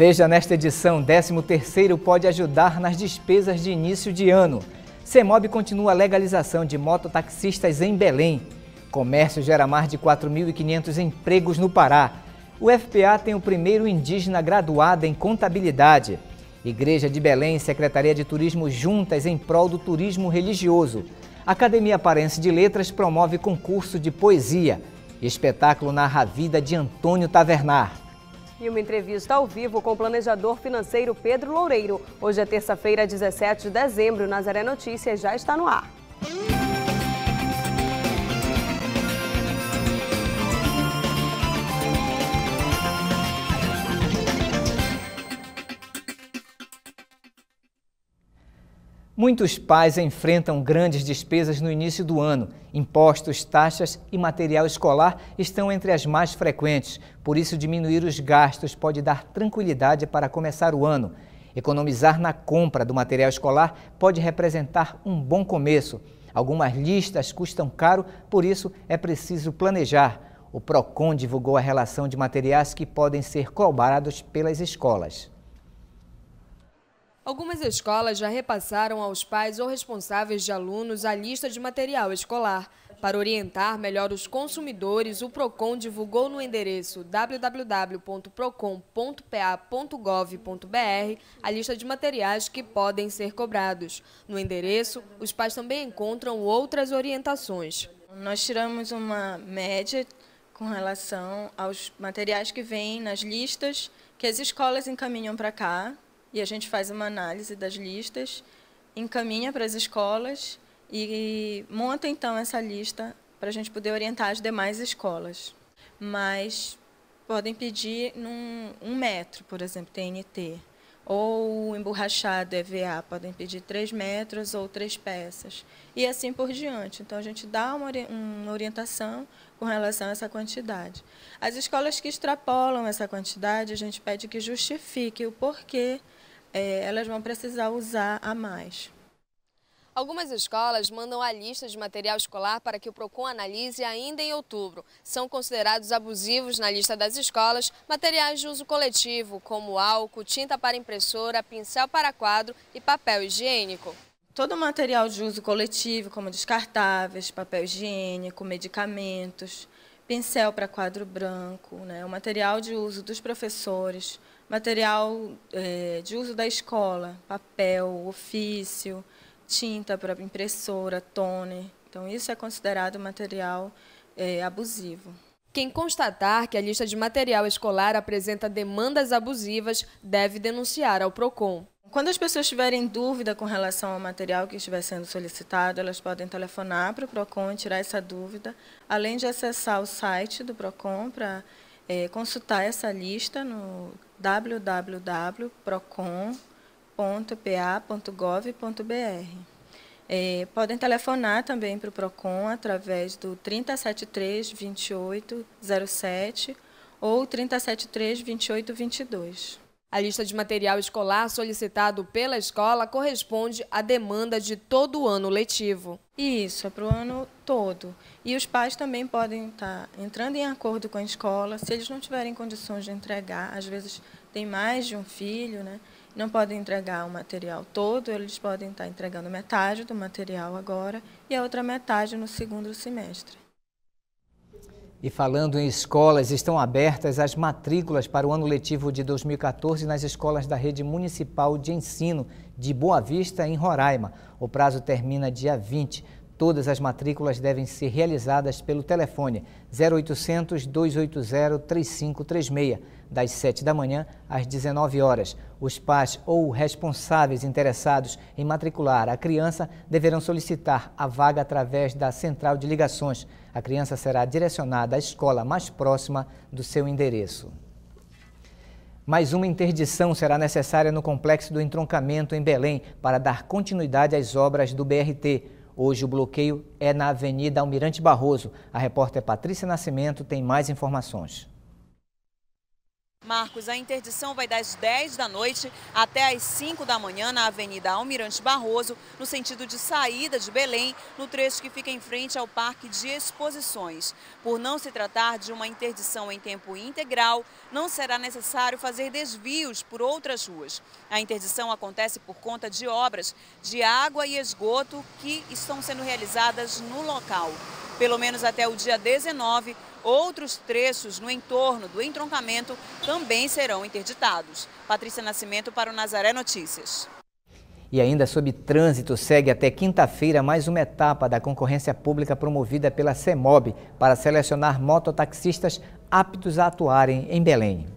Veja nesta edição, 13º pode ajudar nas despesas de início de ano. CEMOB continua a legalização de mototaxistas em Belém. Comércio gera mais de 4.500 empregos no Pará. O FPA tem o primeiro indígena graduado em contabilidade. Igreja de Belém e Secretaria de Turismo juntas em prol do turismo religioso. Academia Parense de Letras promove concurso de poesia. Espetáculo narra a vida de Antônio Tavernar e uma entrevista ao vivo com o planejador financeiro Pedro Loureiro. Hoje é terça-feira, 17 de dezembro. Nazaré Notícias já está no ar. Muitos pais enfrentam grandes despesas no início do ano. Impostos, taxas e material escolar estão entre as mais frequentes. Por isso, diminuir os gastos pode dar tranquilidade para começar o ano. Economizar na compra do material escolar pode representar um bom começo. Algumas listas custam caro, por isso é preciso planejar. O PROCON divulgou a relação de materiais que podem ser cobrados pelas escolas. Algumas escolas já repassaram aos pais ou responsáveis de alunos a lista de material escolar. Para orientar melhor os consumidores, o PROCON divulgou no endereço www.procon.pa.gov.br a lista de materiais que podem ser cobrados. No endereço, os pais também encontram outras orientações. Nós tiramos uma média com relação aos materiais que vêm nas listas que as escolas encaminham para cá, e a gente faz uma análise das listas, encaminha para as escolas e monta então essa lista para a gente poder orientar as demais escolas. Mas podem pedir num um metro, por exemplo, TNT. Ou emborrachado EVA, podem pedir três metros ou três peças. E assim por diante. Então, a gente dá uma, uma orientação com relação a essa quantidade. As escolas que extrapolam essa quantidade, a gente pede que justifique o porquê é, elas vão precisar usar a mais. Algumas escolas mandam a lista de material escolar para que o PROCON analise ainda em outubro. São considerados abusivos na lista das escolas materiais de uso coletivo, como álcool, tinta para impressora, pincel para quadro e papel higiênico. Todo material de uso coletivo, como descartáveis, papel higiênico, medicamentos, pincel para quadro branco, né? o material de uso dos professores, material é, de uso da escola, papel, ofício, tinta para impressora, toner. Então, isso é considerado material é, abusivo. Quem constatar que a lista de material escolar apresenta demandas abusivas deve denunciar ao PROCON. Quando as pessoas tiverem dúvida com relação ao material que estiver sendo solicitado, elas podem telefonar para o PROCON e tirar essa dúvida, além de acessar o site do PROCON para é, consultar essa lista no www.procon.pa.gov.br. É, podem telefonar também para o PROCON através do 373 2807 ou 373 2822. A lista de material escolar solicitado pela escola corresponde à demanda de todo o ano letivo. Isso, é para o ano todo. E os pais também podem estar tá entrando em acordo com a escola, se eles não tiverem condições de entregar, às vezes tem mais de um filho, né? não podem entregar o material todo, eles podem estar tá entregando metade do material agora e a outra metade no segundo semestre. E falando em escolas, estão abertas as matrículas para o ano letivo de 2014 nas escolas da Rede Municipal de Ensino de Boa Vista, em Roraima. O prazo termina dia 20. Todas as matrículas devem ser realizadas pelo telefone 0800 280 3536, das 7 da manhã às 19 horas. Os pais ou responsáveis interessados em matricular a criança deverão solicitar a vaga através da central de ligações a criança será direcionada à escola mais próxima do seu endereço. Mais uma interdição será necessária no complexo do entroncamento em Belém para dar continuidade às obras do BRT. Hoje o bloqueio é na Avenida Almirante Barroso. A repórter Patrícia Nascimento tem mais informações. Marcos, a interdição vai das 10 da noite até as 5 da manhã na Avenida Almirante Barroso, no sentido de saída de Belém, no trecho que fica em frente ao Parque de Exposições. Por não se tratar de uma interdição em tempo integral, não será necessário fazer desvios por outras ruas. A interdição acontece por conta de obras de água e esgoto que estão sendo realizadas no local. Pelo menos até o dia 19, Outros trechos no entorno do entroncamento também serão interditados. Patrícia Nascimento para o Nazaré Notícias. E ainda sobre trânsito, segue até quinta-feira mais uma etapa da concorrência pública promovida pela CEMOB para selecionar mototaxistas aptos a atuarem em Belém.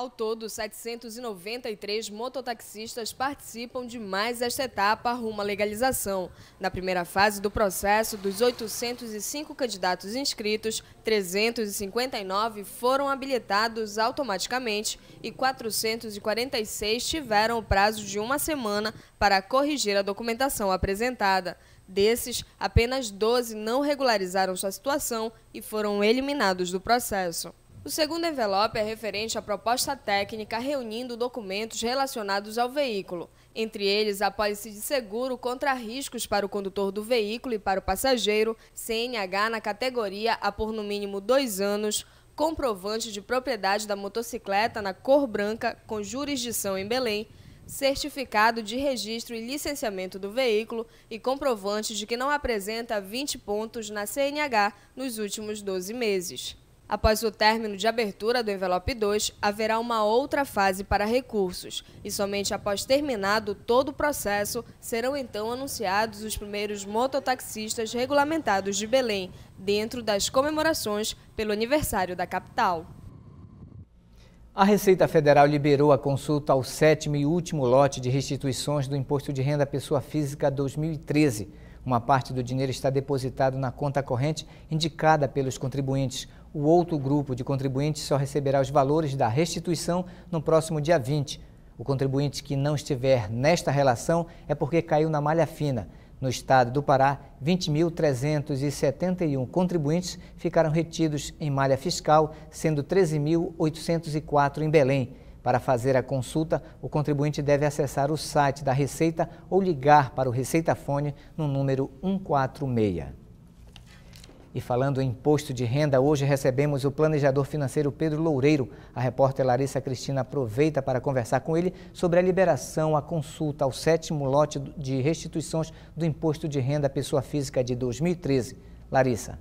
Ao todo, 793 mototaxistas participam de mais esta etapa rumo à legalização. Na primeira fase do processo, dos 805 candidatos inscritos, 359 foram habilitados automaticamente e 446 tiveram o prazo de uma semana para corrigir a documentação apresentada. Desses, apenas 12 não regularizaram sua situação e foram eliminados do processo. O segundo envelope é referente à proposta técnica reunindo documentos relacionados ao veículo, entre eles a pólice de seguro contra riscos para o condutor do veículo e para o passageiro, CNH na categoria a por no mínimo dois anos, comprovante de propriedade da motocicleta na cor branca com jurisdição em Belém, certificado de registro e licenciamento do veículo e comprovante de que não apresenta 20 pontos na CNH nos últimos 12 meses. Após o término de abertura do envelope 2, haverá uma outra fase para recursos, e somente após terminado todo o processo serão então anunciados os primeiros mototaxistas regulamentados de Belém, dentro das comemorações pelo aniversário da capital. A Receita Federal liberou a consulta ao sétimo e último lote de restituições do Imposto de Renda à Pessoa Física 2013. Uma parte do dinheiro está depositado na conta corrente indicada pelos contribuintes. O outro grupo de contribuintes só receberá os valores da restituição no próximo dia 20. O contribuinte que não estiver nesta relação é porque caiu na malha fina. No estado do Pará, 20.371 contribuintes ficaram retidos em malha fiscal, sendo 13.804 em Belém. Para fazer a consulta, o contribuinte deve acessar o site da Receita ou ligar para o Receita Fone no número 146. E falando em imposto de renda, hoje recebemos o planejador financeiro Pedro Loureiro. A repórter Larissa Cristina aproveita para conversar com ele sobre a liberação, a consulta ao sétimo lote de restituições do imposto de renda à pessoa física de 2013. Larissa.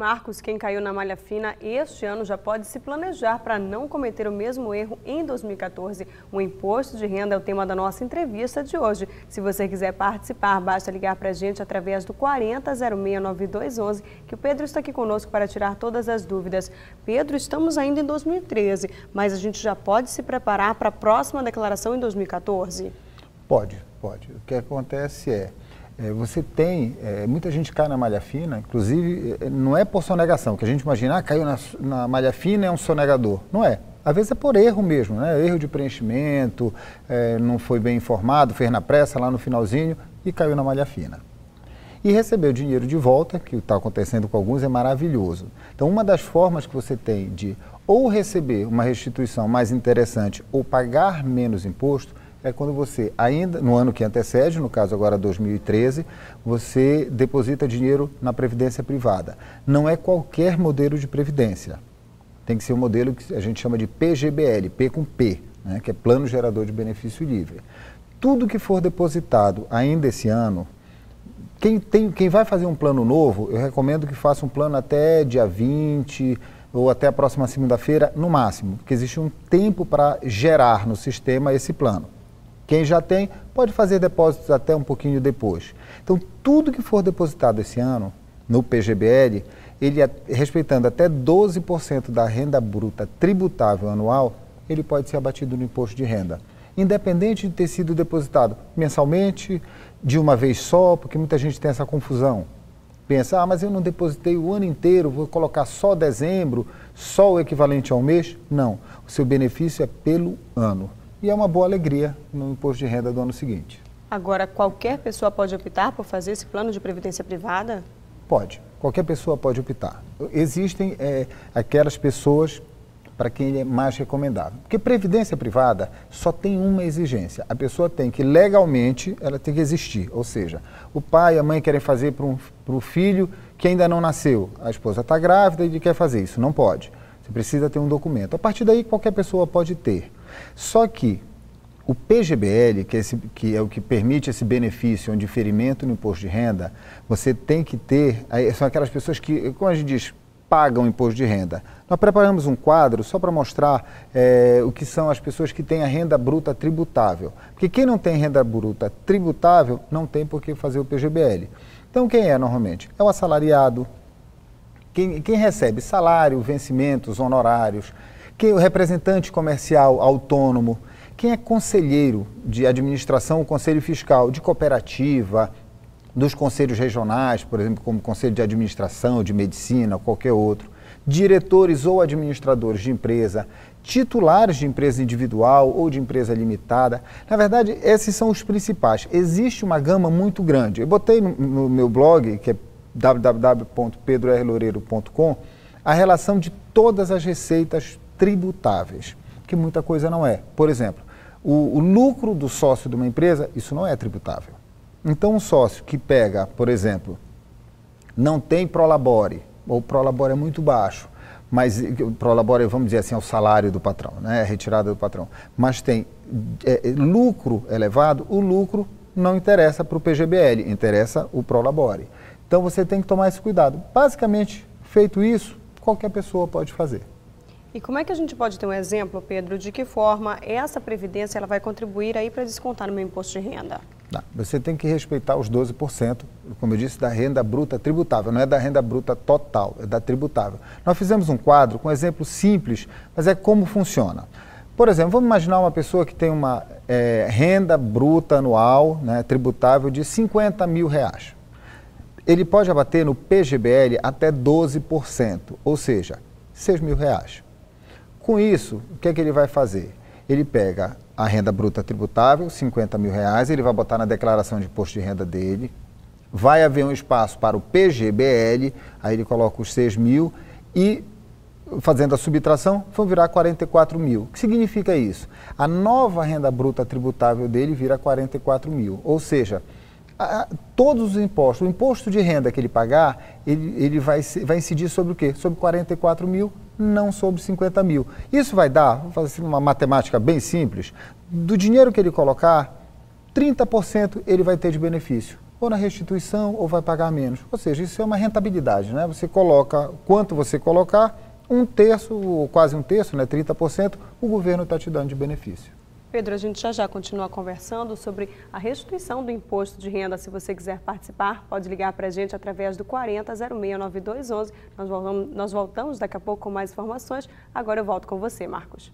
Marcos, quem caiu na malha fina este ano já pode se planejar para não cometer o mesmo erro em 2014. O imposto de renda é o tema da nossa entrevista de hoje. Se você quiser participar, basta ligar para a gente através do 40069211, que o Pedro está aqui conosco para tirar todas as dúvidas. Pedro, estamos ainda em 2013, mas a gente já pode se preparar para a próxima declaração em 2014? Pode, pode. O que acontece é é, você tem, é, muita gente cai na malha fina, inclusive é, não é por sonegação, que a gente imagina, ah, caiu na, na malha fina é um sonegador. Não é. Às vezes é por erro mesmo, né? erro de preenchimento, é, não foi bem informado, fez na pressa lá no finalzinho e caiu na malha fina. E receber o dinheiro de volta, que está acontecendo com alguns, é maravilhoso. Então, uma das formas que você tem de ou receber uma restituição mais interessante ou pagar menos imposto é quando você, ainda no ano que antecede, no caso agora 2013, você deposita dinheiro na previdência privada. Não é qualquer modelo de previdência. Tem que ser um modelo que a gente chama de PGBL, P com P, né, que é Plano Gerador de Benefício Livre. Tudo que for depositado ainda esse ano, quem, tem, quem vai fazer um plano novo, eu recomendo que faça um plano até dia 20, ou até a próxima segunda-feira, no máximo, porque existe um tempo para gerar no sistema esse plano. Quem já tem, pode fazer depósitos até um pouquinho depois. Então, tudo que for depositado esse ano no PGBL, ele é, respeitando até 12% da renda bruta tributável anual, ele pode ser abatido no imposto de renda. Independente de ter sido depositado mensalmente, de uma vez só, porque muita gente tem essa confusão. Pensa, ah, mas eu não depositei o ano inteiro, vou colocar só dezembro, só o equivalente ao mês. Não, o seu benefício é pelo ano e é uma boa alegria no imposto de renda do ano seguinte. Agora, qualquer pessoa pode optar por fazer esse plano de previdência privada? Pode, qualquer pessoa pode optar. Existem é, aquelas pessoas para quem é mais recomendável. Porque previdência privada só tem uma exigência. A pessoa tem que legalmente, ela tem que existir. Ou seja, o pai e a mãe querem fazer para o filho que ainda não nasceu. A esposa está grávida e quer fazer isso. Não pode. Você precisa ter um documento. A partir daí, qualquer pessoa pode ter. Só que o PGBL, que é, esse, que é, o que permite esse benefício, um diferimento no imposto de renda, você tem que ter. São aquelas pessoas que, como a gente diz, pagam imposto de renda. Nós preparamos um quadro só para mostrar é, o que são as pessoas que têm a renda bruta tributável. Porque quem não tem renda bruta tributável não tem por que fazer o PGBL. Então, quem é normalmente? É o assalariado, quem, quem recebe salário, vencimentos, honorários. Quem é o representante comercial autônomo, quem é conselheiro de administração, o conselho fiscal, de cooperativa, dos conselhos regionais, por exemplo, como conselho de administração, de medicina, ou qualquer outro, diretores ou administradores de empresa, titulares de empresa individual ou de empresa limitada. Na verdade, esses são os principais. Existe uma gama muito grande. Eu botei no, no meu blog, que é www.pedroerloureiro.com, a relação de todas as receitas tributáveis, que muita coisa não é. Por exemplo, o, o lucro do sócio de uma empresa, isso não é tributável. Então, um sócio que pega, por exemplo, não tem prolabore, ou prolabore é muito baixo, mas prolabore, vamos dizer assim, é o salário do patrão, né? a retirada do patrão, mas tem é, é lucro elevado, o lucro não interessa para o PGBL, interessa o prolabore. Então você tem que tomar esse cuidado. Basicamente, feito isso, qualquer pessoa pode fazer. E como é que a gente pode ter um exemplo, Pedro, de que forma essa previdência ela vai contribuir aí para descontar no meu imposto de renda? Não, tá. você tem que respeitar os 12%, como eu disse, da renda bruta tributável, não é da renda bruta total, é da tributável. Nós fizemos um quadro com um exemplo simples, mas é como funciona. Por exemplo, vamos imaginar uma pessoa que tem uma é, renda bruta anual né, tributável de 50 mil reais. Ele pode abater no PGBL até 12%, ou seja, 6 mil reais. Com isso, o que é que ele vai fazer? Ele pega a renda bruta tributável, 50 mil reais, ele vai botar na declaração de imposto de renda dele, vai haver um espaço para o PGBL, aí ele coloca os 6 mil e, fazendo a subtração, vão virar 44 mil. O que significa isso? A nova renda bruta tributável dele vira 44 mil, ou seja, a, todos os impostos, o imposto de renda que ele pagar, ele, ele vai, vai incidir sobre o quê? Sobre 44 mil não sobre 50 mil. Isso vai dar, vou fazer assim, uma matemática bem simples, do dinheiro que ele colocar, 30% ele vai ter de benefício ou na restituição ou vai pagar menos. Ou seja, isso é uma rentabilidade, né? Você coloca quanto você colocar, um terço ou quase um terço, né, 30%, o governo está te dando de benefício. Pedro, a gente já já continua conversando sobre a restituição do imposto de renda. Se você quiser participar, pode ligar para a gente através do 40069211. Nós voltamos, nós voltamos daqui a pouco com mais informações. Agora eu volto com você, Marcos.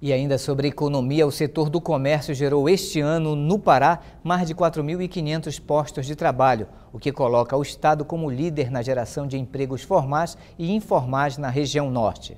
E ainda sobre economia, o setor do comércio gerou este ano, no Pará, mais de 4.500 postos de trabalho, o que coloca o Estado como líder na geração de empregos formais e informais na região norte.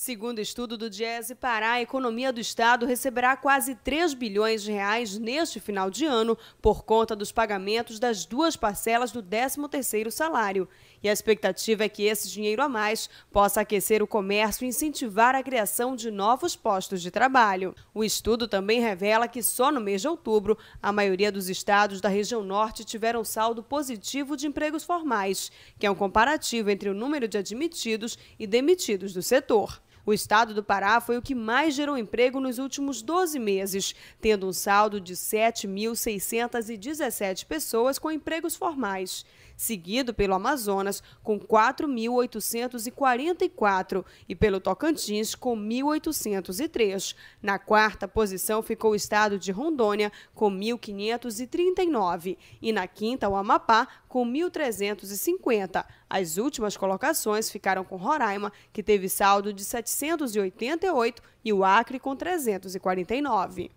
Segundo estudo do Diese Pará, a economia do estado receberá quase 3 bilhões de reais neste final de ano por conta dos pagamentos das duas parcelas do 13º salário. E a expectativa é que esse dinheiro a mais possa aquecer o comércio e incentivar a criação de novos postos de trabalho. O estudo também revela que só no mês de outubro, a maioria dos estados da região norte tiveram saldo positivo de empregos formais, que é um comparativo entre o número de admitidos e demitidos do setor. O estado do Pará foi o que mais gerou emprego nos últimos 12 meses, tendo um saldo de 7.617 pessoas com empregos formais seguido pelo Amazonas, com 4.844, e pelo Tocantins, com 1.803. Na quarta posição ficou o estado de Rondônia, com 1.539, e na quinta, o Amapá, com 1.350. As últimas colocações ficaram com Roraima, que teve saldo de 788, e o Acre, com 349.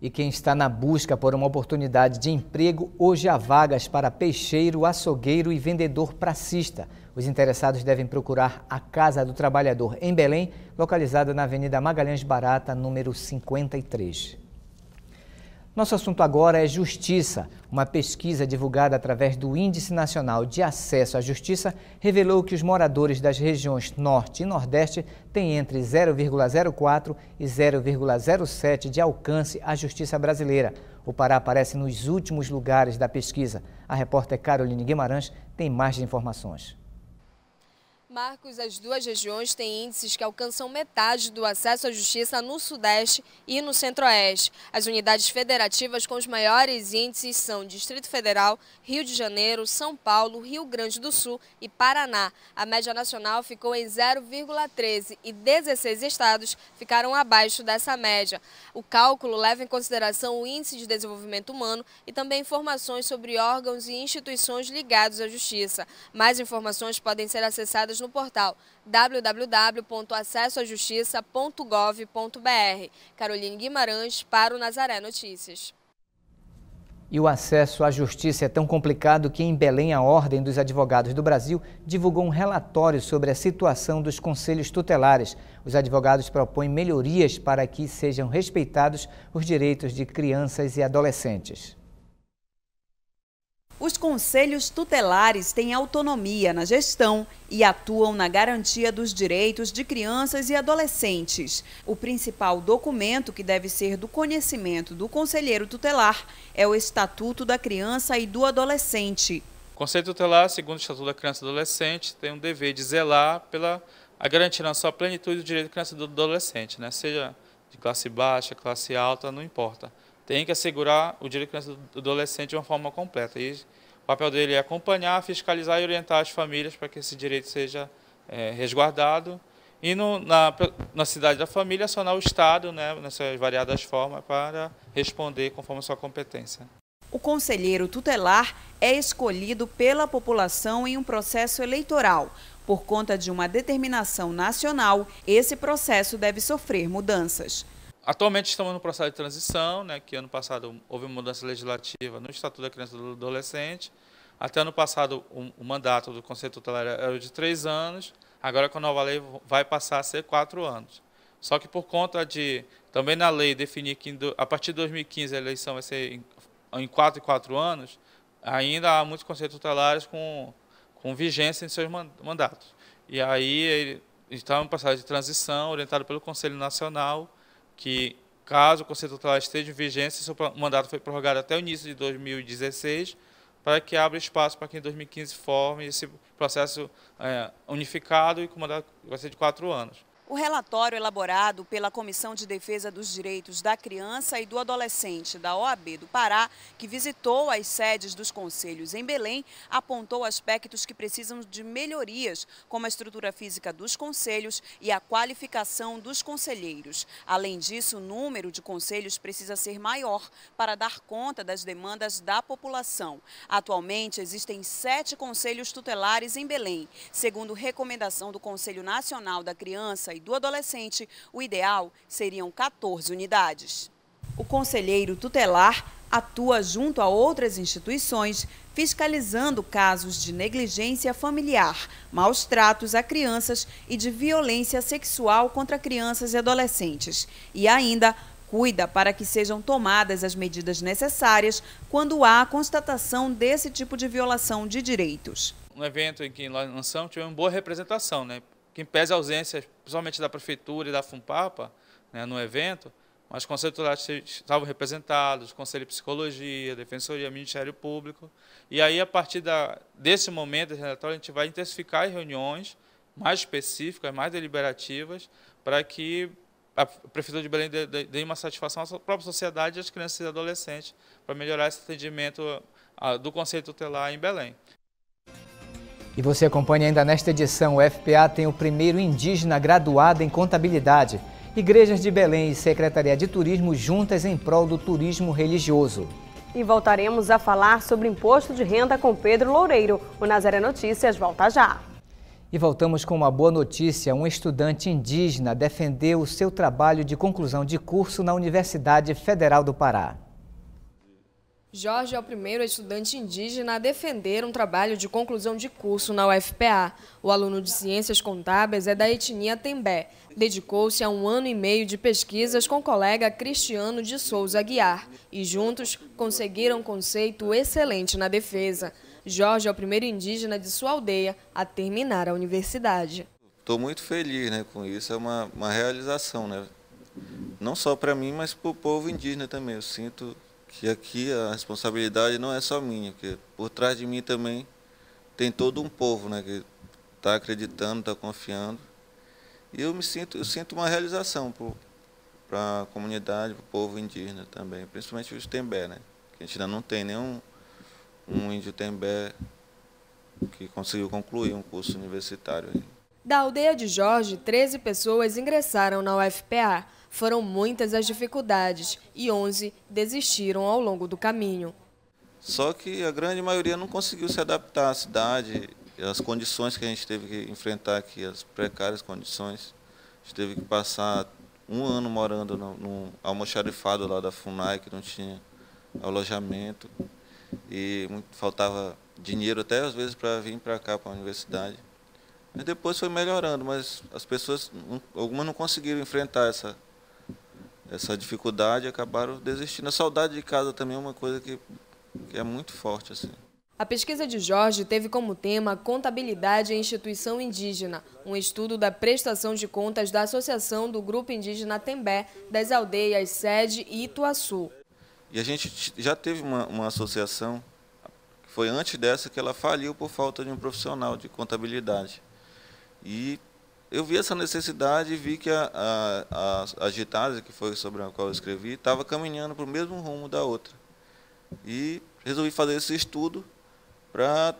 E quem está na busca por uma oportunidade de emprego, hoje há vagas para peixeiro, açougueiro e vendedor pracista. Os interessados devem procurar a Casa do Trabalhador em Belém, localizada na Avenida Magalhães Barata, número 53. Nosso assunto agora é justiça. Uma pesquisa divulgada através do Índice Nacional de Acesso à Justiça revelou que os moradores das regiões Norte e Nordeste têm entre 0,04 e 0,07 de alcance à justiça brasileira. O Pará aparece nos últimos lugares da pesquisa. A repórter Caroline Guimarães tem mais informações. Marcos, as duas regiões têm índices que alcançam metade do acesso à justiça no Sudeste e no Centro-Oeste. As unidades federativas com os maiores índices são Distrito Federal, Rio de Janeiro, São Paulo, Rio Grande do Sul e Paraná. A média nacional ficou em 0,13 e 16 estados ficaram abaixo dessa média. O cálculo leva em consideração o índice de desenvolvimento humano e também informações sobre órgãos e instituições ligados à justiça. Mais informações podem ser acessadas no portal www.acessoajustiça.gov.br. Caroline Guimarães para o Nazaré Notícias. E o acesso à justiça é tão complicado que em Belém a Ordem dos Advogados do Brasil divulgou um relatório sobre a situação dos conselhos tutelares. Os advogados propõem melhorias para que sejam respeitados os direitos de crianças e adolescentes. Os conselhos tutelares têm autonomia na gestão e atuam na garantia dos direitos de crianças e adolescentes. O principal documento que deve ser do conhecimento do conselheiro tutelar é o Estatuto da Criança e do Adolescente. O Conselho Tutelar, segundo o Estatuto da Criança e do Adolescente, tem o dever de zelar pela a garantir na sua plenitude do direito da criança e do adolescente, né? seja de classe baixa, classe alta, não importa tem que assegurar o direito do adolescente de uma forma completa. E o papel dele é acompanhar, fiscalizar e orientar as famílias para que esse direito seja é, resguardado. E no, na, na cidade da família, acionar o Estado, né, nessas variadas formas, para responder conforme a sua competência. O conselheiro tutelar é escolhido pela população em um processo eleitoral. Por conta de uma determinação nacional, esse processo deve sofrer mudanças. Atualmente estamos no processo de transição, né, que ano passado houve uma mudança legislativa no Estatuto da Criança e do Adolescente. Até ano passado o, o mandato do Conselho Tutelar era de três anos, agora com a nova lei vai passar a ser quatro anos. Só que por conta de, também na lei definir que a partir de 2015 a eleição vai ser em, em quatro e quatro anos, ainda há muitos conselhos tutelares com, com vigência em seus mandatos. E aí ele, está então, em é um processo de transição orientado pelo Conselho Nacional, que, caso o Conselho Tutelar esteja em vigência, seu mandato foi prorrogado até o início de 2016, para que abra espaço para que em 2015 forme esse processo é, unificado e com mandato vai ser de quatro anos. O relatório elaborado pela Comissão de Defesa dos Direitos da Criança e do Adolescente da OAB do Pará, que visitou as sedes dos conselhos em Belém, apontou aspectos que precisam de melhorias, como a estrutura física dos conselhos e a qualificação dos conselheiros. Além disso, o número de conselhos precisa ser maior para dar conta das demandas da população. Atualmente, existem sete conselhos tutelares em Belém. Segundo recomendação do Conselho Nacional da Criança e e do adolescente, o ideal seriam 14 unidades. O conselheiro tutelar atua junto a outras instituições, fiscalizando casos de negligência familiar, maus tratos a crianças e de violência sexual contra crianças e adolescentes. E ainda cuida para que sejam tomadas as medidas necessárias quando há constatação desse tipo de violação de direitos. Um evento em que lançamos tivemos boa representação, né? que impede a ausência, principalmente da prefeitura e da FUNPAPA, né, no evento, mas conselhos estavam representados, Conselho de Psicologia, Defensoria, Ministério Público. E aí, a partir da, desse momento, a gente vai intensificar as reuniões mais específicas, mais deliberativas, para que a Prefeitura de Belém dê, dê uma satisfação à própria sociedade e às crianças e adolescentes, para melhorar esse atendimento do Conselho Tutelar em Belém. E você acompanha ainda nesta edição, o FPA tem o primeiro indígena graduado em contabilidade. Igrejas de Belém e Secretaria de Turismo juntas em prol do turismo religioso. E voltaremos a falar sobre imposto de renda com Pedro Loureiro. O Nazaré Notícias volta já. E voltamos com uma boa notícia. Um estudante indígena defendeu o seu trabalho de conclusão de curso na Universidade Federal do Pará. Jorge é o primeiro estudante indígena a defender um trabalho de conclusão de curso na UFPA. O aluno de Ciências Contábeis é da etnia Tembé. Dedicou-se a um ano e meio de pesquisas com o colega Cristiano de Souza Guiar e juntos conseguiram um conceito excelente na defesa. Jorge é o primeiro indígena de sua aldeia a terminar a universidade. Estou muito feliz né, com isso, é uma, uma realização, né? não só para mim, mas para o povo indígena também. Eu sinto que aqui a responsabilidade não é só minha, que por trás de mim também tem todo um povo, né, que está acreditando, está confiando. E eu me sinto, eu sinto uma realização para a comunidade, para o povo indígena também, principalmente os Tembé, né? Que a gente ainda não tem nenhum um índio Tembé que conseguiu concluir um curso universitário. Da aldeia de Jorge, 13 pessoas ingressaram na UFPA. Foram muitas as dificuldades e 11 desistiram ao longo do caminho. Só que a grande maioria não conseguiu se adaptar à cidade, às condições que a gente teve que enfrentar aqui, as precárias condições. A gente teve que passar um ano morando no, no almoxarifado lá da FUNAI, que não tinha alojamento. E muito, faltava dinheiro até às vezes para vir para cá, para a universidade. Mas depois foi melhorando, mas as pessoas, algumas não conseguiram enfrentar essa essa dificuldade acabaram desistindo. A saudade de casa também é uma coisa que, que é muito forte. Assim. A pesquisa de Jorge teve como tema Contabilidade em Instituição Indígena, um estudo da prestação de contas da Associação do Grupo Indígena Tembé, das aldeias Sede e Ituaçu. E a gente já teve uma, uma associação, foi antes dessa que ela faliu por falta de um profissional de contabilidade. E eu vi essa necessidade e vi que a, a, a, a que foi sobre a qual eu escrevi, estava caminhando para o mesmo rumo da outra. E resolvi fazer esse estudo para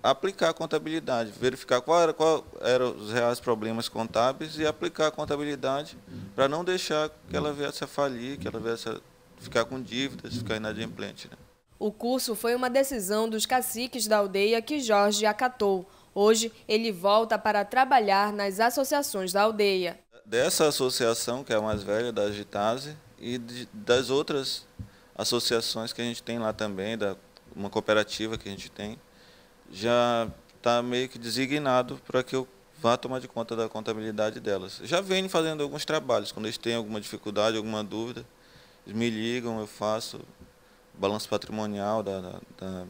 aplicar a contabilidade, verificar qual era, qual eram os reais problemas contábeis e aplicar a contabilidade para não deixar que ela viesse a falir, que ela viesse a ficar com dívidas, ficar inadimplente. Né? O curso foi uma decisão dos caciques da aldeia que Jorge acatou. Hoje, ele volta para trabalhar nas associações da aldeia. Dessa associação, que é a mais velha, da Agitase, e de, das outras associações que a gente tem lá também, da, uma cooperativa que a gente tem, já está meio que designado para que eu vá tomar de conta da contabilidade delas. Já venho fazendo alguns trabalhos, quando eles têm alguma dificuldade, alguma dúvida, eles me ligam, eu faço balanço patrimonial da, da, da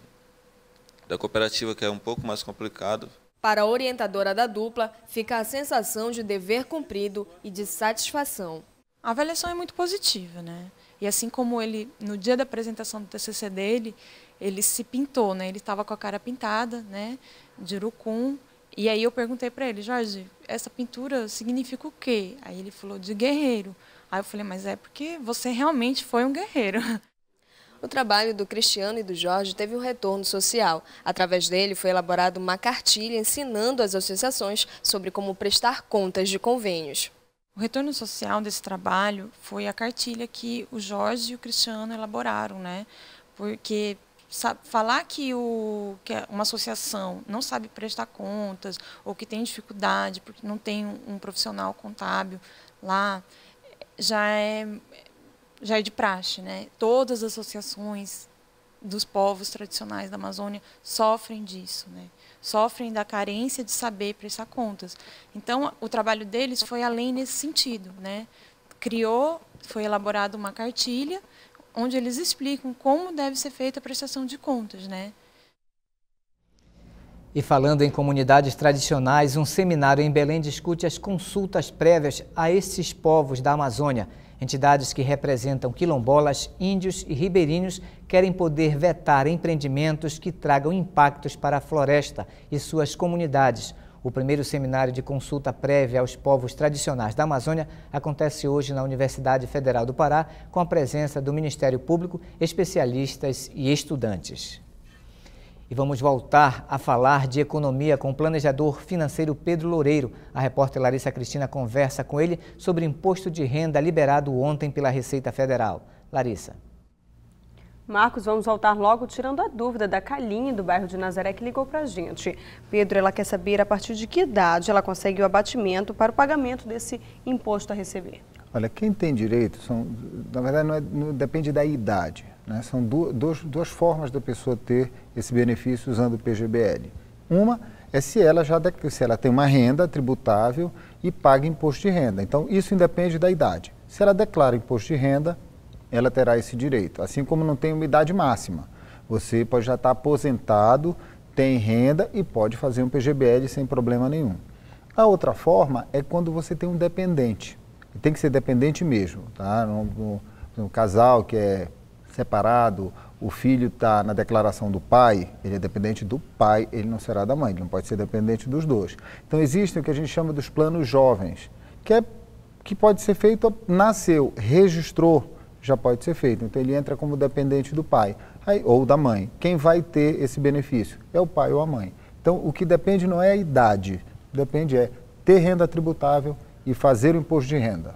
da cooperativa, que é um pouco mais complicado. Para a orientadora da dupla, fica a sensação de dever cumprido e de satisfação. A avaliação é muito positiva, né? E assim como ele, no dia da apresentação do TCC dele, ele se pintou, né? Ele estava com a cara pintada, né? De urucum. E aí eu perguntei para ele, Jorge, essa pintura significa o quê? Aí ele falou, de guerreiro. Aí eu falei, mas é porque você realmente foi um guerreiro o trabalho do Cristiano e do Jorge teve um retorno social. Através dele foi elaborada uma cartilha ensinando as associações sobre como prestar contas de convênios. O retorno social desse trabalho foi a cartilha que o Jorge e o Cristiano elaboraram, né? Porque falar que, o, que uma associação não sabe prestar contas ou que tem dificuldade porque não tem um, um profissional contábil lá já é já é de praxe, né? Todas as associações dos povos tradicionais da Amazônia sofrem disso, né? Sofrem da carência de saber prestar contas. Então, o trabalho deles foi além nesse sentido, né? Criou, foi elaborada uma cartilha onde eles explicam como deve ser feita a prestação de contas, né? E falando em comunidades tradicionais, um seminário em Belém discute as consultas prévias a esses povos da Amazônia. Entidades que representam quilombolas, índios e ribeirinhos querem poder vetar empreendimentos que tragam impactos para a floresta e suas comunidades. O primeiro seminário de consulta prévia aos povos tradicionais da Amazônia acontece hoje na Universidade Federal do Pará, com a presença do Ministério Público, especialistas e estudantes. E vamos voltar a falar de economia com o planejador financeiro Pedro Loureiro. A repórter Larissa Cristina conversa com ele sobre imposto de renda liberado ontem pela Receita Federal. Larissa. Marcos, vamos voltar logo tirando a dúvida da Kaline, do bairro de Nazaré, que ligou para a gente. Pedro, ela quer saber a partir de que idade ela consegue o abatimento para o pagamento desse imposto a receber. Olha, quem tem direito, são, na verdade, não, é, não depende da idade. Né? São duas, duas formas da pessoa ter esse benefício usando o PGBL. Uma é se ela já se ela tem uma renda tributável e paga imposto de renda. Então, isso independe da idade. Se ela declara imposto de renda, ela terá esse direito. Assim como não tem uma idade máxima. Você pode já estar aposentado, tem renda e pode fazer um PGBL sem problema nenhum. A outra forma é quando você tem um dependente. Tem que ser dependente mesmo, tá? Um, um, um casal que é separado, o filho está na declaração do pai, ele é dependente do pai, ele não será da mãe, ele não pode ser dependente dos dois. Então existem o que a gente chama dos planos jovens, que é que pode ser feito, nasceu, registrou, já pode ser feito. Então ele entra como dependente do pai aí, ou da mãe. Quem vai ter esse benefício? É o pai ou a mãe. Então o que depende não é a idade, depende é ter renda tributável e fazer o imposto de renda.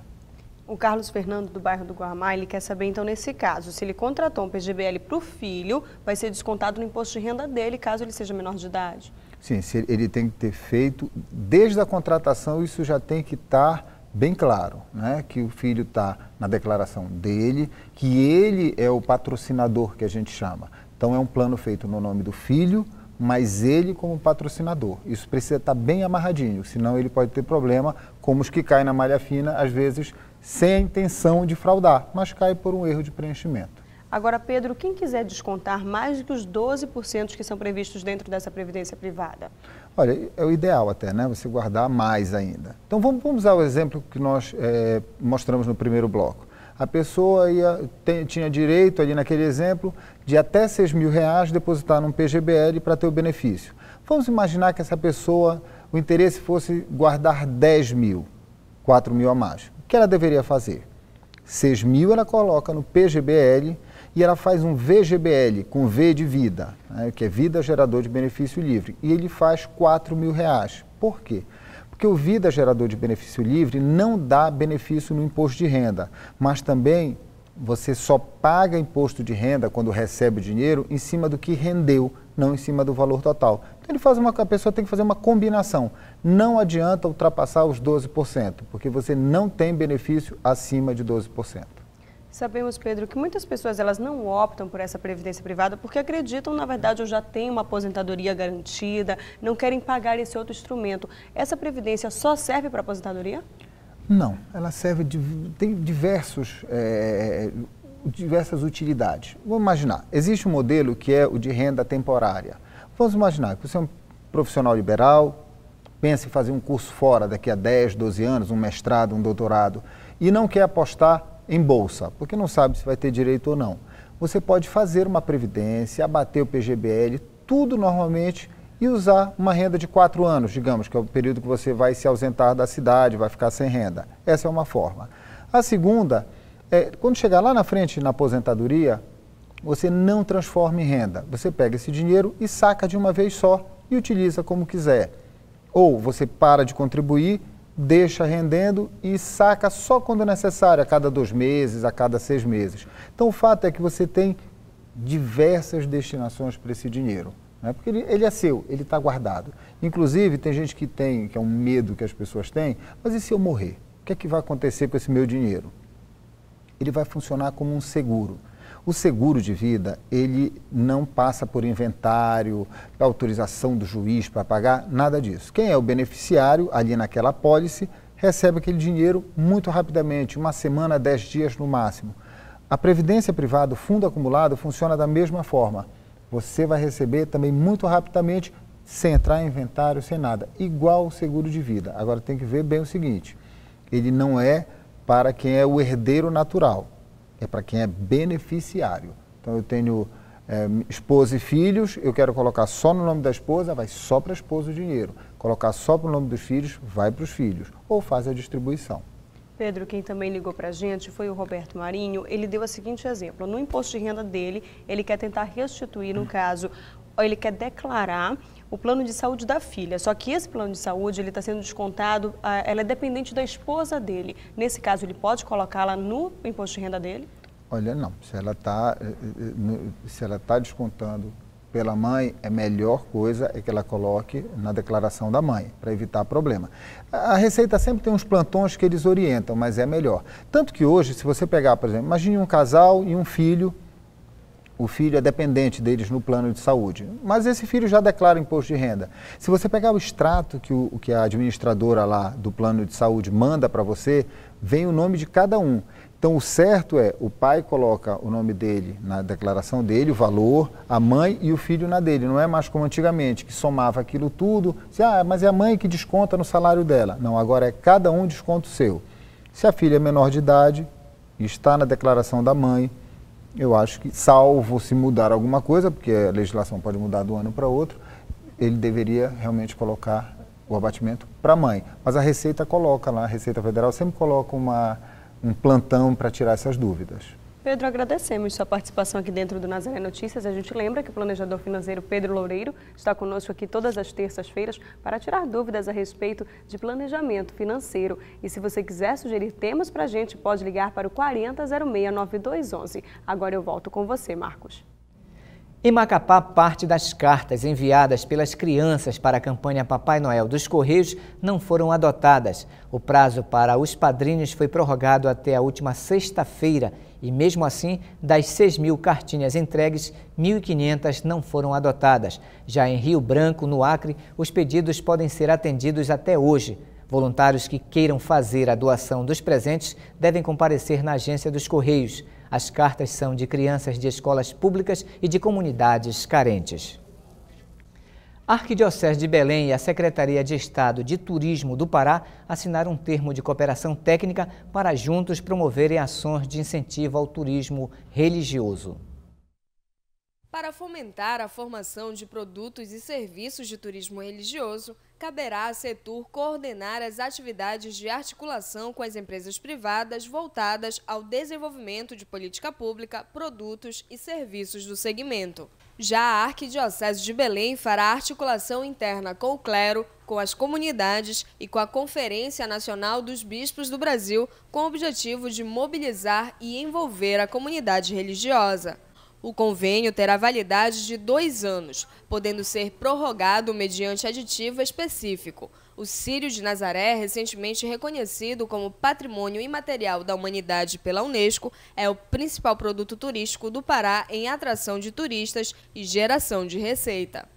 O Carlos Fernando, do bairro do Guarmá, ele quer saber, então, nesse caso, se ele contratou um PGBL para o filho, vai ser descontado no imposto de renda dele, caso ele seja menor de idade? Sim, ele tem que ter feito, desde a contratação, isso já tem que estar... Tá bem claro, né, que o filho está na declaração dele, que ele é o patrocinador que a gente chama. Então é um plano feito no nome do filho, mas ele como patrocinador. Isso precisa estar tá bem amarradinho, senão ele pode ter problema, como os que caem na malha fina, às vezes sem a intenção de fraudar, mas cai por um erro de preenchimento. Agora, Pedro, quem quiser descontar mais do que os 12% que são previstos dentro dessa previdência privada? Olha, é o ideal até, né? Você guardar mais ainda. Então, vamos, vamos usar o exemplo que nós é, mostramos no primeiro bloco. A pessoa ia, tem, tinha direito, ali naquele exemplo, de até 6 mil reais depositar num PGBL para ter o benefício. Vamos imaginar que essa pessoa, o interesse fosse guardar 10 mil, 4 mil a mais que ela deveria fazer? 6 mil ela coloca no PGBL e ela faz um VGBL com V de vida, né, que é Vida Gerador de Benefício Livre, e ele faz 4 mil reais. Por quê? Porque o Vida Gerador de Benefício Livre não dá benefício no imposto de renda, mas também você só paga imposto de renda quando recebe o dinheiro em cima do que rendeu, não em cima do valor total. Ele faz uma, a pessoa tem que fazer uma combinação. Não adianta ultrapassar os 12%, porque você não tem benefício acima de 12%. Sabemos, Pedro, que muitas pessoas elas não optam por essa previdência privada porque acreditam, na verdade, eu já tenho uma aposentadoria garantida, não querem pagar esse outro instrumento. Essa previdência só serve para aposentadoria? Não, ela serve de tem diversos é, diversas utilidades. Vamos imaginar, existe um modelo que é o de renda temporária. Vamos imaginar que você é um profissional liberal, pensa em fazer um curso fora daqui a 10, 12 anos, um mestrado, um doutorado, e não quer apostar em bolsa, porque não sabe se vai ter direito ou não. Você pode fazer uma previdência, abater o PGBL, tudo normalmente, e usar uma renda de quatro anos, digamos, que é o período que você vai se ausentar da cidade, vai ficar sem renda. Essa é uma forma. A segunda é, quando chegar lá na frente na aposentadoria, você não transforma em renda. Você pega esse dinheiro e saca de uma vez só e utiliza como quiser. Ou você para de contribuir, deixa rendendo e saca só quando é necessário, a cada dois meses, a cada seis meses. Então o fato é que você tem diversas destinações para esse dinheiro. Né? Porque ele, ele é seu, ele está guardado. Inclusive, tem gente que tem, que é um medo que as pessoas têm, mas e se eu morrer? O que é que vai acontecer com esse meu dinheiro? Ele vai funcionar como um seguro. O seguro de vida, ele não passa por inventário, autorização do juiz para pagar, nada disso. Quem é o beneficiário ali naquela apólice recebe aquele dinheiro muito rapidamente, uma semana, dez dias no máximo. A previdência privada, o fundo acumulado, funciona da mesma forma. Você vai receber também muito rapidamente, sem entrar em inventário, sem nada. Igual o seguro de vida. Agora tem que ver bem o seguinte: ele não é para quem é o herdeiro natural é para quem é beneficiário. Então eu tenho é, esposa e filhos, eu quero colocar só no nome da esposa, vai só para a esposa o dinheiro. Colocar só para o nome dos filhos, vai para os filhos. Ou faz a distribuição. Pedro, quem também ligou para a gente foi o Roberto Marinho. Ele deu o seguinte exemplo: no imposto de renda dele, ele quer tentar restituir, no caso, ele quer declarar o plano de saúde da filha. Só que esse plano de saúde ele está sendo descontado, ah, ela é dependente da esposa dele. Nesse caso, ele pode colocá-la no imposto de renda dele? Olha, não. Se ela está eh, eh, eh, se ela tá descontando pela mãe, a é melhor coisa é que ela coloque na declaração da mãe, para evitar problema. A Receita sempre tem uns plantões que eles orientam, mas é melhor. Tanto que hoje, se você pegar, por exemplo, imagine um casal e um filho o filho é dependente deles no plano de saúde, mas esse filho já declara imposto de renda. Se você pegar o extrato que, o, que a administradora lá do plano de saúde manda para você, vem o nome de cada um. Então, o certo é o pai coloca o nome dele na declaração dele, o valor, a mãe e o filho na dele. Não é mais como antigamente, que somava aquilo tudo. Se, ah, mas é a mãe que desconta no salário dela. Não, agora é cada um desconto seu. Se a filha é menor de idade, está na declaração da mãe, eu acho que, salvo se mudar alguma coisa, porque a legislação pode mudar de um ano para outro, ele deveria realmente colocar o abatimento para a mãe. Mas a Receita coloca lá, a Receita Federal sempre coloca uma, um plantão para tirar essas dúvidas. Pedro, agradecemos sua participação aqui dentro do Nazaré Notícias. A gente lembra que o planejador financeiro Pedro Loureiro está conosco aqui todas as terças-feiras para tirar dúvidas a respeito de planejamento financeiro. E se você quiser sugerir temas para a gente, pode ligar para o 4006 9211. Agora eu volto com você, Marcos. Em Macapá, parte das cartas enviadas pelas crianças para a campanha Papai Noel dos Correios não foram adotadas. O prazo para os padrinhos foi prorrogado até a última sexta-feira e, mesmo assim, das 6 mil cartinhas entregues, 1.500 não foram adotadas. Já em Rio Branco, no Acre, os pedidos podem ser atendidos até hoje. Voluntários que queiram fazer a doação dos presentes devem comparecer na agência dos Correios. As cartas são de crianças de escolas públicas e de comunidades carentes. A Arquidiocese de Belém e a Secretaria de Estado de Turismo do Pará assinaram um termo de cooperação técnica para juntos promoverem ações de incentivo ao turismo religioso. Para fomentar a formação de produtos e serviços de turismo religioso, caberá à Setur coordenar as atividades de articulação com as empresas privadas voltadas ao desenvolvimento de política pública, produtos e serviços do segmento. Já a Arquidiocese de Belém fará articulação interna com o clero, com as comunidades e com a Conferência Nacional dos Bispos do Brasil, com o objetivo de mobilizar e envolver a comunidade religiosa. O convênio terá validade de dois anos, podendo ser prorrogado mediante aditivo específico. O Sírio de Nazaré, recentemente reconhecido como Patrimônio Imaterial da Humanidade pela Unesco, é o principal produto turístico do Pará em atração de turistas e geração de receita.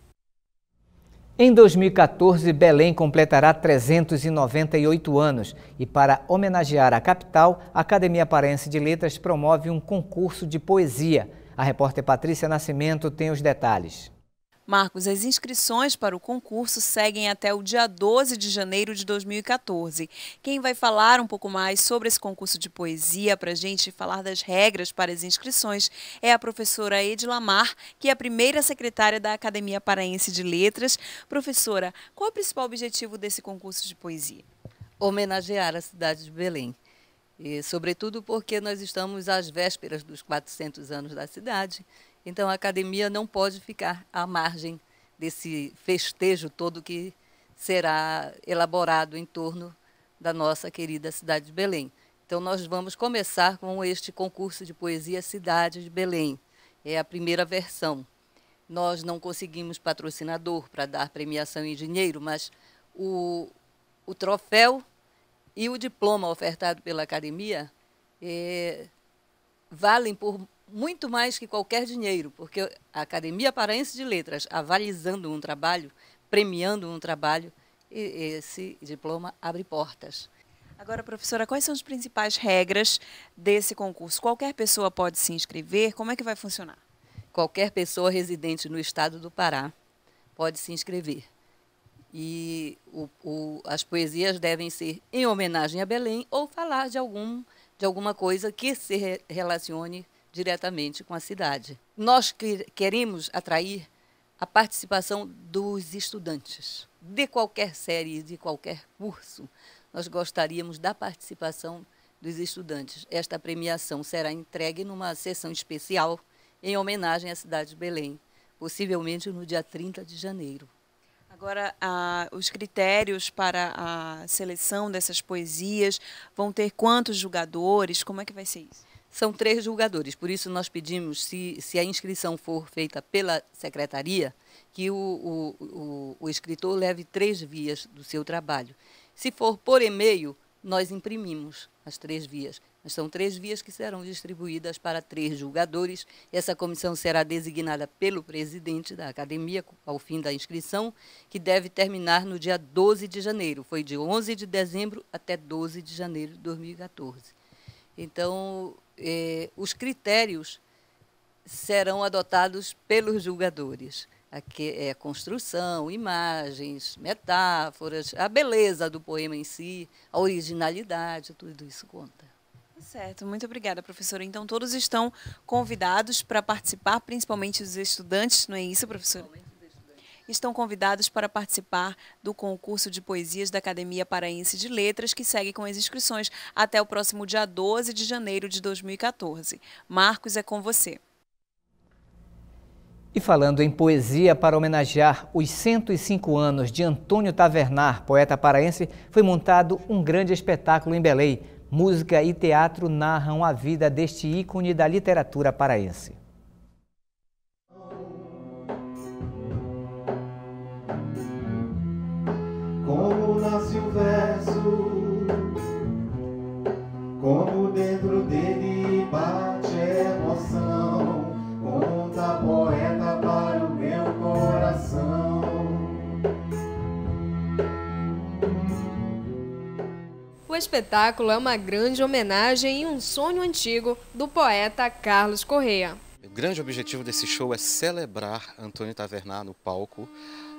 Em 2014, Belém completará 398 anos e, para homenagear a capital, a Academia Parense de Letras promove um concurso de poesia. A repórter Patrícia Nascimento tem os detalhes. Marcos, as inscrições para o concurso seguem até o dia 12 de janeiro de 2014. Quem vai falar um pouco mais sobre esse concurso de poesia para a gente falar das regras para as inscrições é a professora Edilamar, que é a primeira secretária da Academia Paraense de Letras. Professora, qual é o principal objetivo desse concurso de poesia? Homenagear a cidade de Belém. E, sobretudo, porque nós estamos às vésperas dos 400 anos da cidade, então a academia não pode ficar à margem desse festejo todo que será elaborado em torno da nossa querida cidade de Belém. Então, nós vamos começar com este concurso de poesia Cidade de Belém. É a primeira versão. Nós não conseguimos patrocinador para dar premiação em dinheiro, mas o, o troféu e o diploma ofertado pela academia é, valem por muito mais que qualquer dinheiro, porque a Academia Paraense de Letras, avalizando um trabalho, premiando um trabalho, esse diploma abre portas. Agora, professora, quais são as principais regras desse concurso? Qualquer pessoa pode se inscrever? Como é que vai funcionar? Qualquer pessoa residente no estado do Pará pode se inscrever. E o, o, as poesias devem ser em homenagem a Belém ou falar de, algum, de alguma coisa que se re relacione diretamente com a cidade. Nós que queremos atrair a participação dos estudantes, de qualquer série, de qualquer curso. Nós gostaríamos da participação dos estudantes. Esta premiação será entregue numa sessão especial em homenagem à cidade de Belém, possivelmente no dia 30 de janeiro. Agora, ah, os critérios para a seleção dessas poesias vão ter quantos julgadores? Como é que vai ser isso? São três julgadores, por isso nós pedimos, se, se a inscrição for feita pela secretaria, que o, o, o, o escritor leve três vias do seu trabalho. Se for por e-mail, nós imprimimos as três vias. Mas são três vias que serão distribuídas para três julgadores. Essa comissão será designada pelo presidente da academia ao fim da inscrição, que deve terminar no dia 12 de janeiro. Foi de 11 de dezembro até 12 de janeiro de 2014. Então, eh, os critérios serão adotados pelos julgadores. Aqui é construção, imagens, metáforas, a beleza do poema em si, a originalidade, tudo isso conta. Certo, muito obrigada, professora. Então, todos estão convidados para participar, principalmente os estudantes, não é isso, professora? Estão convidados para participar do concurso de poesias da Academia Paraense de Letras, que segue com as inscrições até o próximo dia 12 de janeiro de 2014. Marcos, é com você. E falando em poesia, para homenagear os 105 anos de Antônio Tavernar, poeta paraense, foi montado um grande espetáculo em Belém música e teatro narram a vida deste ícone da literatura paraense. Como nasce o verso, como dentro dele bate emoção, conta poeta. espetáculo é uma grande homenagem e um sonho antigo do poeta Carlos Correa. O grande objetivo desse show é celebrar Antônio Tavernar no palco,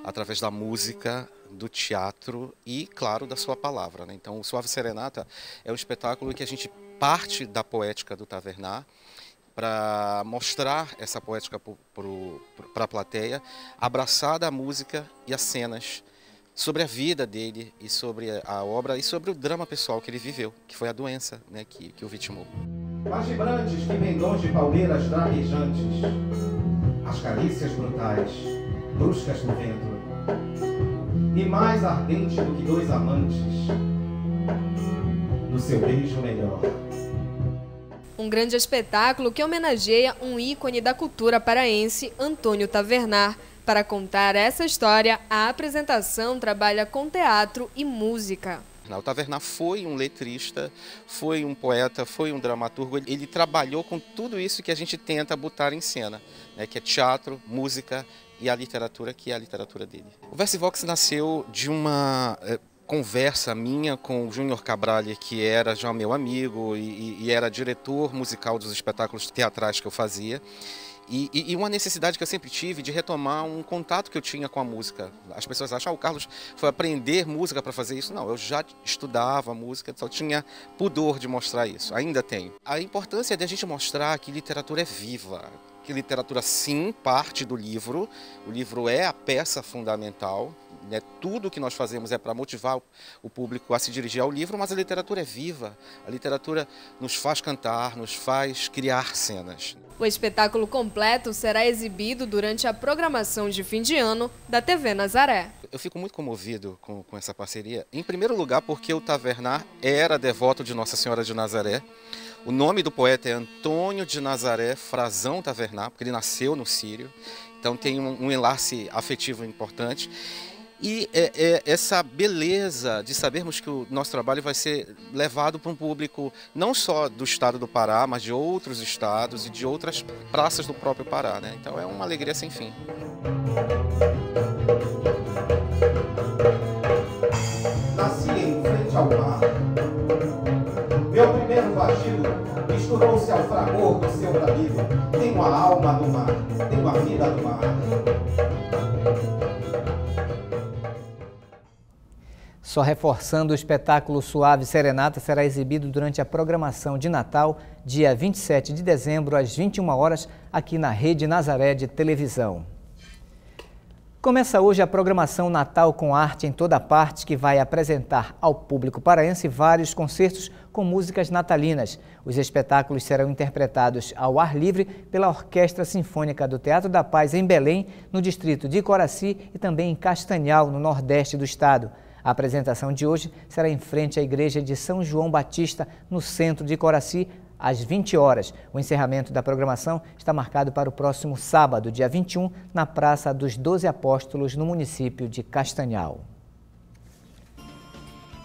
através da música, do teatro e, claro, da sua palavra. Né? Então, o Suave Serenata é um espetáculo que a gente parte da poética do Tavernar para mostrar essa poética para a plateia, abraçada à música e às cenas sobre a vida dele e sobre a obra e sobre o drama pessoal que ele viveu, que foi a doença né, que, que o vitimou. As vibrantes que vendões de palmeiras dramejantes, as carícias brutais, bruscas no vento, e mais ardente do que dois amantes, no seu beijo melhor. Um grande espetáculo que homenageia um ícone da cultura paraense, Antônio Tavernar, para contar essa história, a apresentação trabalha com teatro e música. O Taverna foi um letrista, foi um poeta, foi um dramaturgo. Ele, ele trabalhou com tudo isso que a gente tenta botar em cena, né, que é teatro, música e a literatura, que é a literatura dele. O Versivox nasceu de uma é, conversa minha com o Júnior Cabralha, que era já meu amigo e, e era diretor musical dos espetáculos teatrais que eu fazia. E, e, e, uma necessidade que eu sempre tive de retomar um contato que eu tinha com a música. As pessoas acham, ah, o Carlos foi aprender música para fazer isso. Não, eu já estudava música, só tinha pudor de mostrar isso, ainda tenho. A importância de a gente mostrar que literatura é viva, que literatura sim parte do livro, o livro é a peça fundamental, né? Tudo que nós fazemos é para motivar o público a se dirigir ao livro, mas a literatura é viva. A literatura nos faz cantar, nos faz criar cenas. O espetáculo completo será exibido durante a programação de fim de ano da TV Nazaré. Eu fico muito comovido com, com essa parceria. Em primeiro lugar, porque o Tavernar era devoto de Nossa Senhora de Nazaré. O nome do poeta é Antônio de Nazaré Frazão Tavernar, porque ele nasceu no Sírio. Então tem um, um enlace afetivo importante. E é, é, essa beleza de sabermos que o nosso trabalho vai ser levado para um público não só do estado do Pará, mas de outros estados e de outras praças do próprio Pará. Né? Então é uma alegria sem fim. Nasci em frente ao mar. Meu primeiro vagido misturou-se ao fragor do seu bramido. Tenho a alma do mar, tenho a vida do mar. Só reforçando, o espetáculo Suave Serenata será exibido durante a programação de Natal, dia 27 de dezembro, às 21 horas, aqui na Rede Nazaré de Televisão. Começa hoje a programação Natal com Arte em Toda Parte, que vai apresentar ao público paraense vários concertos com músicas natalinas. Os espetáculos serão interpretados ao ar livre pela Orquestra Sinfônica do Teatro da Paz em Belém, no distrito de Coraci e também em Castanhal, no nordeste do estado. A apresentação de hoje será em frente à Igreja de São João Batista, no centro de Coraci, às 20 horas. O encerramento da programação está marcado para o próximo sábado, dia 21, na Praça dos Doze Apóstolos, no município de Castanhal.